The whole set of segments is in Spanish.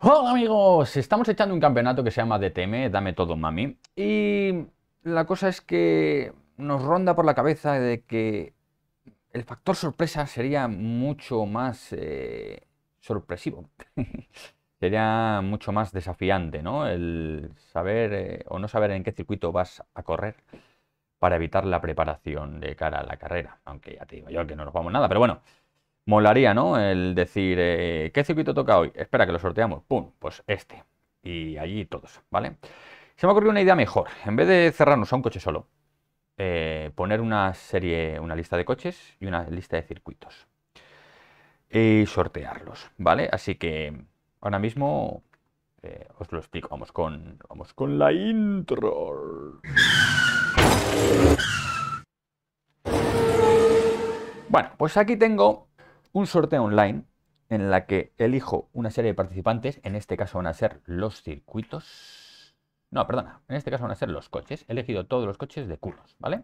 Hola amigos, estamos echando un campeonato que se llama DTM, Dame Todo Mami. Y la cosa es que nos ronda por la cabeza de que el factor sorpresa sería mucho más eh, sorpresivo. sería mucho más desafiante, ¿no? El saber eh, o no saber en qué circuito vas a correr para evitar la preparación de cara a la carrera. Aunque ya te digo yo que no nos vamos nada, pero bueno. Molaría, ¿no? El decir, eh, ¿qué circuito toca hoy? Espera, que lo sorteamos. ¡Pum! Pues este. Y allí todos, ¿vale? Se me ocurrió una idea mejor. En vez de cerrarnos a un coche solo, eh, poner una serie, una lista de coches y una lista de circuitos. Y sortearlos, ¿vale? Así que ahora mismo eh, os lo explico. Vamos con, vamos con la intro. Bueno, pues aquí tengo un sorteo online en la que elijo una serie de participantes, en este caso van a ser los circuitos. No, perdona, en este caso van a ser los coches. He elegido todos los coches de culos. ¿vale?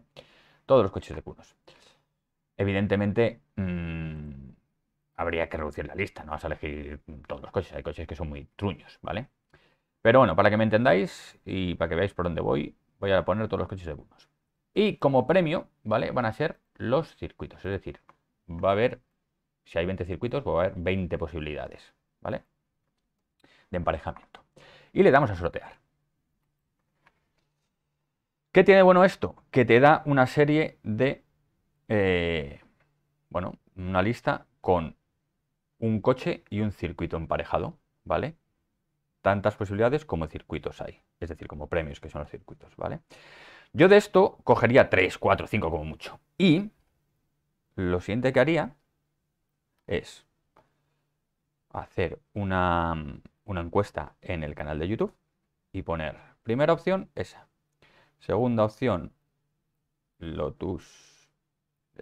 Todos los coches de culos. Evidentemente, mm, habría que reducir la lista, no vas a elegir todos los coches, hay coches que son muy truños, ¿vale? Pero bueno, para que me entendáis y para que veáis por dónde voy, voy a poner todos los coches de culos. Y como premio, ¿vale? Van a ser los circuitos, es decir, va a haber si hay 20 circuitos, pues va a haber 20 posibilidades, ¿vale? De emparejamiento. Y le damos a sortear. ¿Qué tiene bueno esto? Que te da una serie de, eh, bueno, una lista con un coche y un circuito emparejado, ¿vale? Tantas posibilidades como circuitos hay, es decir, como premios que son los circuitos, ¿vale? Yo de esto cogería 3, 4, 5 como mucho. Y lo siguiente que haría es hacer una, encuesta en el canal de YouTube y poner primera opción esa. Segunda opción, Lotus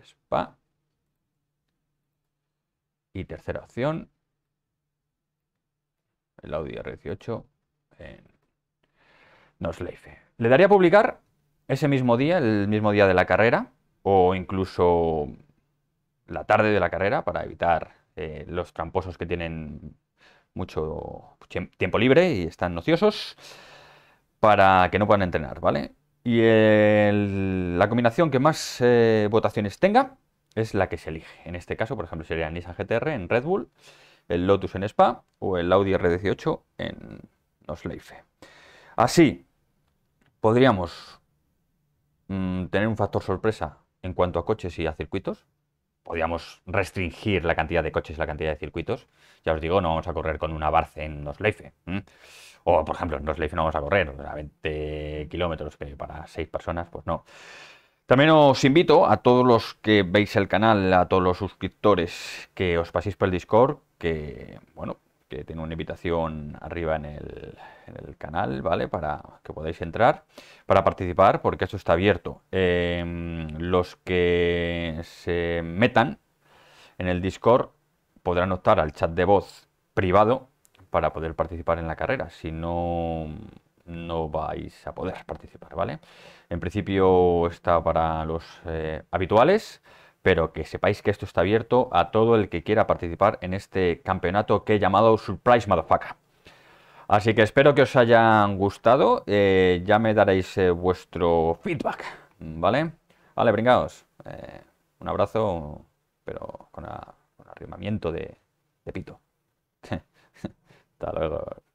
Spa. Y tercera opción, el Audi R18 en Nosleife. Le daría a publicar ese mismo día, el mismo día de la carrera, o incluso la tarde de la carrera para evitar eh, los tramposos que tienen mucho tiempo libre y están nociosos para que no puedan entrenar, ¿vale? Y la combinación que más eh, votaciones tenga es la que se elige. En este caso, por ejemplo, sería el Nissan GTR en Red Bull, el Lotus en Spa o el Audi R18 en Osleife. Así, podríamos mm, tener un factor sorpresa en cuanto a coches y a circuitos, podíamos restringir la cantidad de coches y la cantidad de circuitos. Ya os digo, no vamos a correr con una Barce en Nosleife. O, por ejemplo, en Nosleife no vamos a correr a 20 kilómetros, que para 6 personas, pues no. También os invito a todos los que veis el canal, a todos los suscriptores, que os paséis por el Discord, que, bueno, que tiene una invitación arriba en el, en el, canal, ¿vale? Para que podáis entrar, para participar, porque esto está abierto. Eh, los que se metan en el Discord podrán optar al chat de voz privado para poder participar en la carrera. Si no, no vais a poder participar, ¿vale? En principio está para los eh, habituales, pero que sepáis que esto está abierto a todo el que quiera participar en este campeonato que he llamado Surprise Motherfucker. Así que espero que os hayan gustado, eh, ya me daréis eh, vuestro feedback, ¿vale? Vale, brincaos. Eh, un abrazo, pero con, arrimamiento de, de pito. Hasta luego.